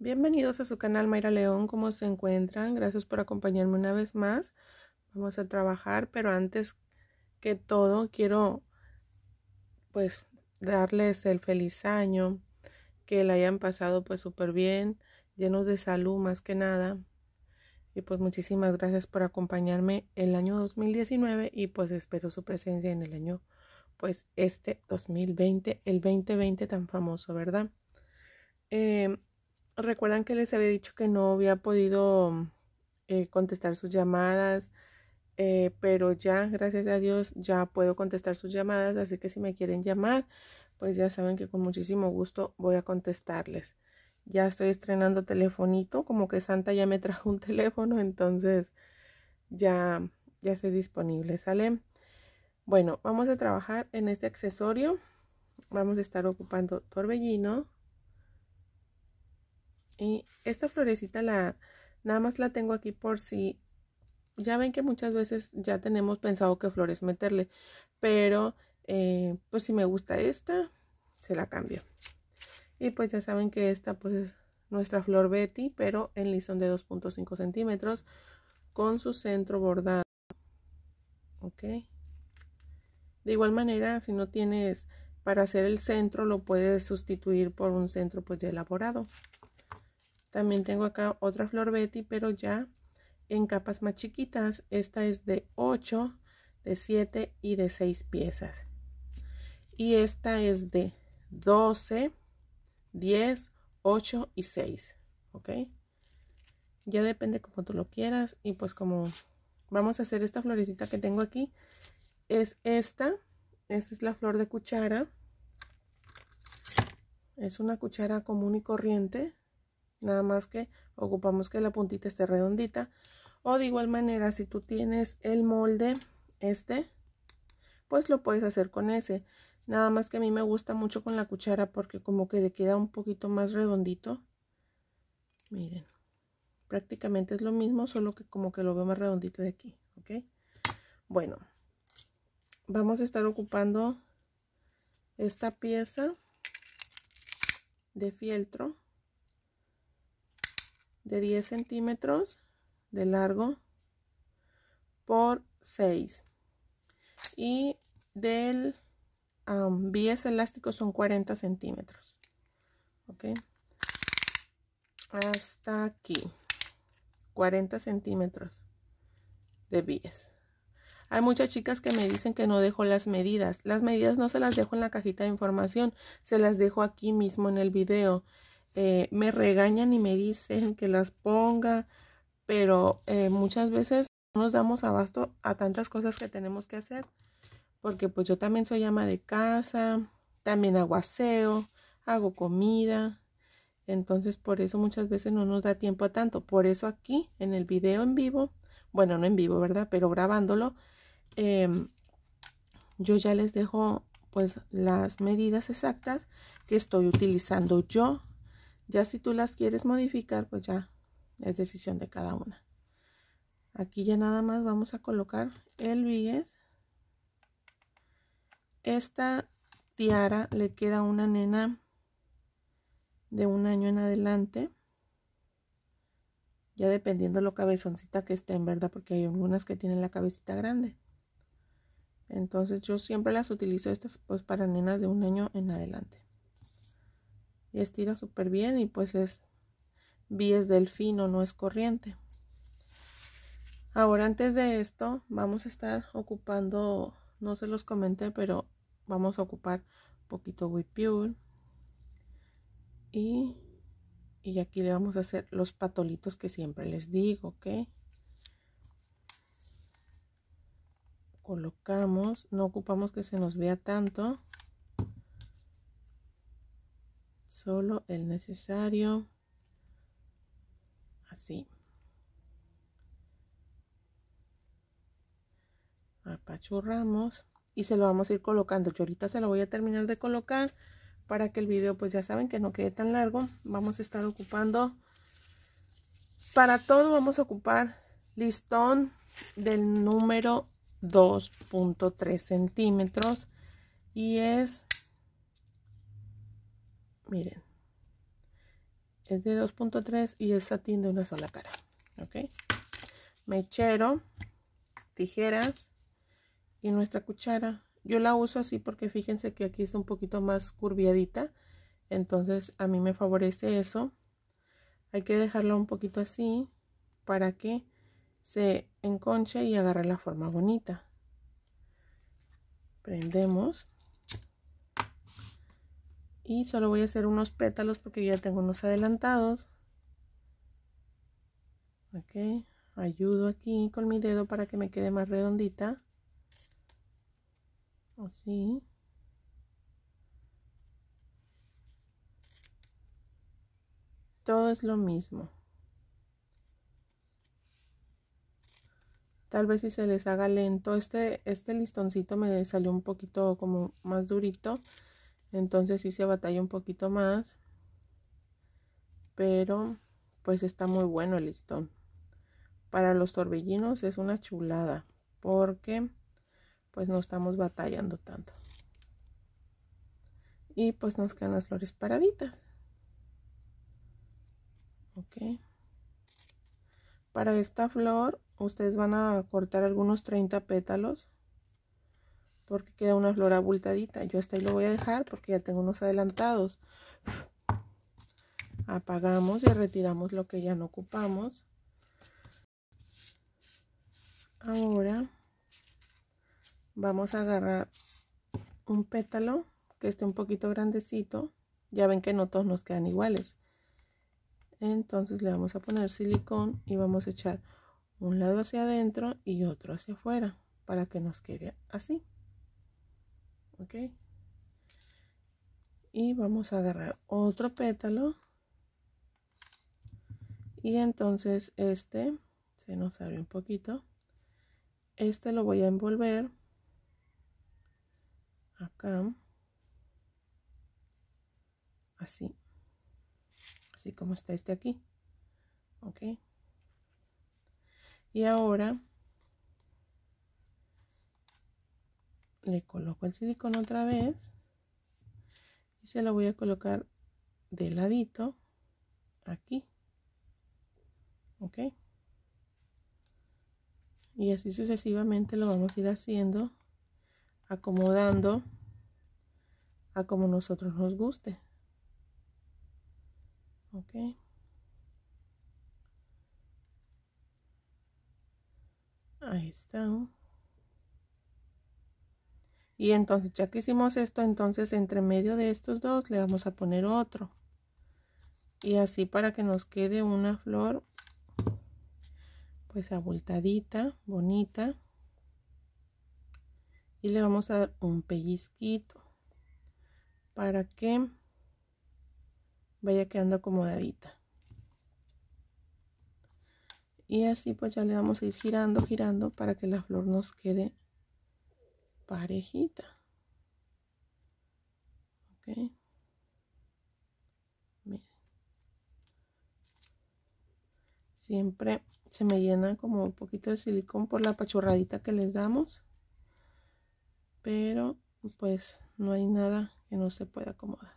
Bienvenidos a su canal Mayra León, ¿cómo se encuentran? Gracias por acompañarme una vez más. Vamos a trabajar, pero antes que todo quiero pues darles el feliz año, que la hayan pasado pues súper bien, llenos de salud más que nada. Y pues muchísimas gracias por acompañarme el año 2019 y pues espero su presencia en el año pues este 2020, el 2020 tan famoso, ¿verdad? Eh, recuerdan que les había dicho que no había podido eh, contestar sus llamadas, eh, pero ya, gracias a Dios, ya puedo contestar sus llamadas, así que si me quieren llamar, pues ya saben que con muchísimo gusto voy a contestarles. Ya estoy estrenando telefonito, como que Santa ya me trajo un teléfono, entonces ya, ya estoy disponible, ¿sale? Bueno, vamos a trabajar en este accesorio. Vamos a estar ocupando torbellino, y esta florecita la nada más la tengo aquí por si ya ven que muchas veces ya tenemos pensado que flores meterle, pero eh, pues si me gusta esta, se la cambio. Y pues ya saben que esta pues es nuestra flor Betty, pero en lisón de 2.5 centímetros con su centro bordado. Ok. De igual manera, si no tienes para hacer el centro, lo puedes sustituir por un centro pues ya elaborado. También tengo acá otra flor Betty, pero ya en capas más chiquitas. Esta es de 8, de 7 y de 6 piezas. Y esta es de 12, 10, 8 y 6. ¿Ok? Ya depende como tú lo quieras. Y pues como vamos a hacer esta florecita que tengo aquí. Es esta. Esta es la flor de cuchara. Es una cuchara común y corriente. Nada más que ocupamos que la puntita esté redondita. O de igual manera, si tú tienes el molde este, pues lo puedes hacer con ese. Nada más que a mí me gusta mucho con la cuchara porque como que le queda un poquito más redondito. Miren, prácticamente es lo mismo, solo que como que lo veo más redondito de aquí, ¿ok? Bueno, vamos a estar ocupando esta pieza de fieltro de 10 centímetros de largo por 6 y del 10 bies elástico son 40 centímetros ok hasta aquí 40 centímetros de bies hay muchas chicas que me dicen que no dejo las medidas las medidas no se las dejo en la cajita de información se las dejo aquí mismo en el video eh, me regañan y me dicen que las ponga, pero eh, muchas veces no nos damos abasto a tantas cosas que tenemos que hacer, porque pues yo también soy ama de casa, también hago aseo, hago comida, entonces por eso muchas veces no nos da tiempo a tanto, por eso aquí en el video en vivo, bueno no en vivo, ¿verdad? Pero grabándolo, em, yo ya les dejo pues las medidas exactas que estoy utilizando yo ya si tú las quieres modificar, pues ya es decisión de cada una. Aquí ya nada más vamos a colocar el bies. Esta tiara le queda a una nena de un año en adelante. Ya dependiendo lo cabezoncita que esté en ¿verdad? Porque hay algunas que tienen la cabecita grande. Entonces yo siempre las utilizo estas pues para nenas de un año en adelante estira súper bien y pues es del delfino, no es corriente. Ahora antes de esto vamos a estar ocupando, no se los comenté, pero vamos a ocupar un poquito wi y, y aquí le vamos a hacer los patolitos que siempre les digo, que Colocamos, no ocupamos que se nos vea tanto. solo el necesario así apachurramos y se lo vamos a ir colocando yo ahorita se lo voy a terminar de colocar para que el video pues ya saben que no quede tan largo vamos a estar ocupando para todo vamos a ocupar listón del número 2.3 centímetros y es miren, es de 2.3 y es satín de una sola cara, ¿ok? Mechero, tijeras y nuestra cuchara. Yo la uso así porque fíjense que aquí es un poquito más curviadita, entonces a mí me favorece eso. Hay que dejarla un poquito así para que se enconche y agarre la forma bonita. Prendemos y solo voy a hacer unos pétalos porque ya tengo unos adelantados ok ayudo aquí con mi dedo para que me quede más redondita así todo es lo mismo tal vez si se les haga lento este este listoncito me salió un poquito como más durito entonces sí se batalla un poquito más pero pues está muy bueno el listón para los torbellinos es una chulada porque pues no estamos batallando tanto y pues nos quedan las flores paraditas ok para esta flor ustedes van a cortar algunos 30 pétalos porque queda una flor abultadita. Yo hasta ahí lo voy a dejar porque ya tengo unos adelantados. Apagamos y retiramos lo que ya no ocupamos. Ahora vamos a agarrar un pétalo que esté un poquito grandecito. Ya ven que no todos nos quedan iguales. Entonces le vamos a poner silicón y vamos a echar un lado hacia adentro y otro hacia afuera para que nos quede así ok y vamos a agarrar otro pétalo y entonces este se nos abre un poquito este lo voy a envolver acá así así como está este aquí ok y ahora le coloco el silicón otra vez y se lo voy a colocar de ladito aquí ok y así sucesivamente lo vamos a ir haciendo acomodando a como nosotros nos guste ok ahí está y entonces ya que hicimos esto, entonces entre medio de estos dos le vamos a poner otro. Y así para que nos quede una flor pues abultadita, bonita. Y le vamos a dar un pellizquito para que vaya quedando acomodadita. Y así pues ya le vamos a ir girando, girando para que la flor nos quede parejita. Siempre se me llena como un poquito de silicón por la pachurradita que les damos. Pero pues no hay nada que no se pueda acomodar.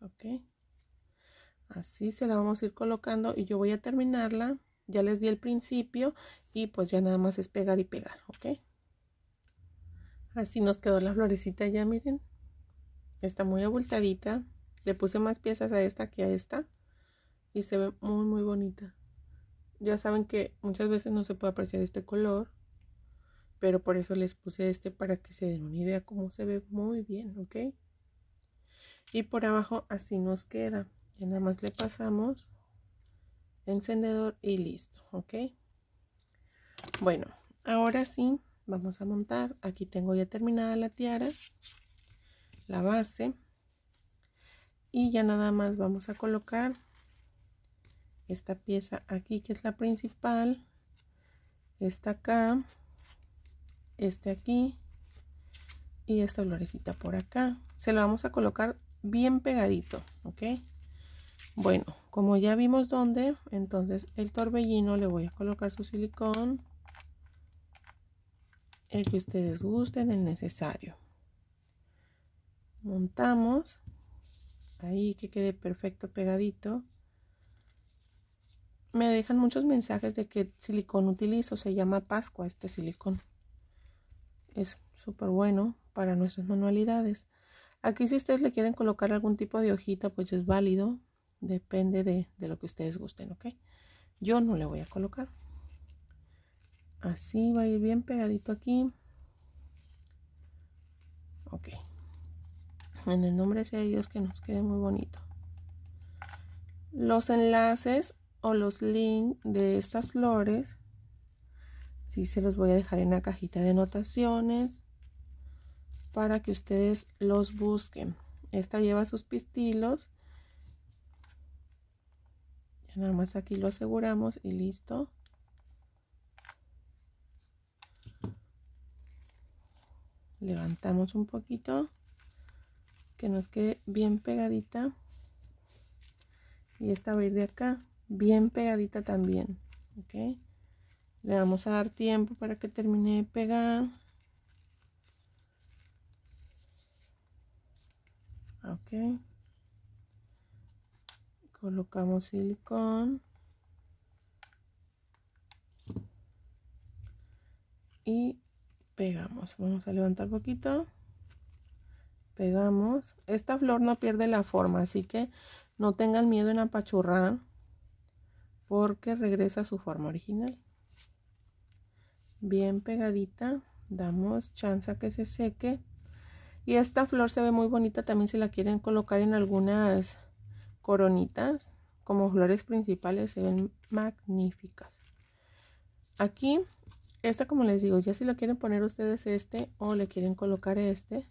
Ok. Así se la vamos a ir colocando y yo voy a terminarla ya les di el principio y pues ya nada más es pegar y pegar ok así nos quedó la florecita ya miren está muy abultadita le puse más piezas a esta que a esta y se ve muy muy bonita ya saben que muchas veces no se puede apreciar este color pero por eso les puse este para que se den una idea cómo se ve muy bien ok y por abajo así nos queda ya nada más le pasamos encendedor y listo, ¿ok? Bueno, ahora sí, vamos a montar. Aquí tengo ya terminada la tiara, la base. Y ya nada más vamos a colocar esta pieza aquí, que es la principal. Esta acá, este aquí y esta florecita por acá. Se lo vamos a colocar bien pegadito, ¿ok? Bueno, como ya vimos dónde, entonces el torbellino le voy a colocar su silicón, el que ustedes gusten, el necesario. Montamos, ahí que quede perfecto pegadito. Me dejan muchos mensajes de qué silicón utilizo, se llama Pascua este silicón. Es súper bueno para nuestras manualidades. Aquí si ustedes le quieren colocar algún tipo de hojita, pues es válido, Depende de, lo que ustedes gusten, ¿ok? Yo no le voy a colocar. Así va a ir bien pegadito aquí. Ok. En el nombre sea de Dios que nos quede muy bonito. Los enlaces o los links de estas flores, sí se los voy a dejar en la cajita de notaciones para que ustedes los busquen. Esta lleva sus pistilos nada más aquí lo aseguramos y listo. Levantamos un poquito. Que nos quede bien pegadita. Y esta va a ir de acá. Bien pegadita también. Ok. Le vamos a dar tiempo para que termine de pegar. Ok colocamos silicón y pegamos vamos a levantar un poquito pegamos esta flor no pierde la forma así que no tengan miedo en apachurrar porque regresa a su forma original bien pegadita damos chance a que se seque y esta flor se ve muy bonita también si la quieren colocar en algunas coronitas como flores principales se ven magníficas. Aquí, esta como les digo, ya si lo quieren poner ustedes este o le quieren colocar este,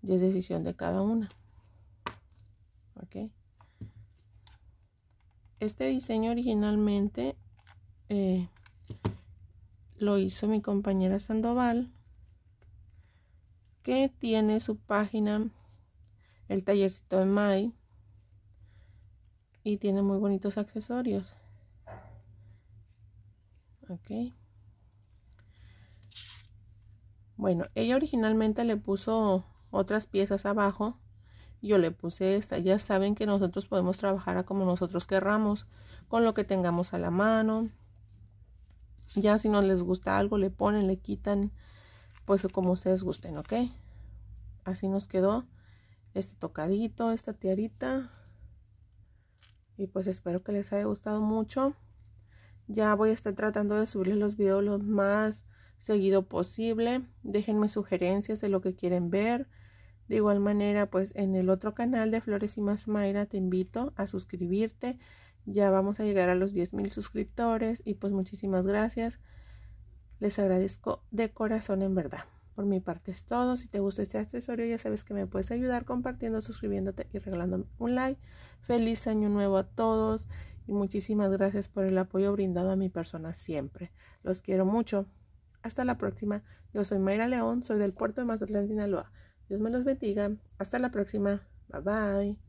ya es decisión de cada una. ¿Ok? Este diseño originalmente eh, lo hizo mi compañera Sandoval, que tiene su página, el tallercito de Mai, y tiene muy bonitos accesorios ok bueno ella originalmente le puso otras piezas abajo yo le puse esta ya saben que nosotros podemos trabajar a como nosotros querramos con lo que tengamos a la mano ya si no les gusta algo le ponen le quitan pues como ustedes gusten ok así nos quedó este tocadito esta tiarita y pues espero que les haya gustado mucho. Ya voy a estar tratando de subirles los videos lo más seguido posible. Déjenme sugerencias de lo que quieren ver. De igual manera, pues en el otro canal de Flores y Más Mayra te invito a suscribirte. Ya vamos a llegar a los 10.000 suscriptores y pues muchísimas gracias. Les agradezco de corazón en verdad. Por mi parte es todo. Si te gustó este accesorio, ya sabes que me puedes ayudar compartiendo, suscribiéndote y regalándome un like. Feliz año nuevo a todos y muchísimas gracias por el apoyo brindado a mi persona siempre. Los quiero mucho. Hasta la próxima. Yo soy Mayra León, soy del puerto de Mazatlán, Sinaloa. Dios me los bendiga. Hasta la próxima. Bye bye.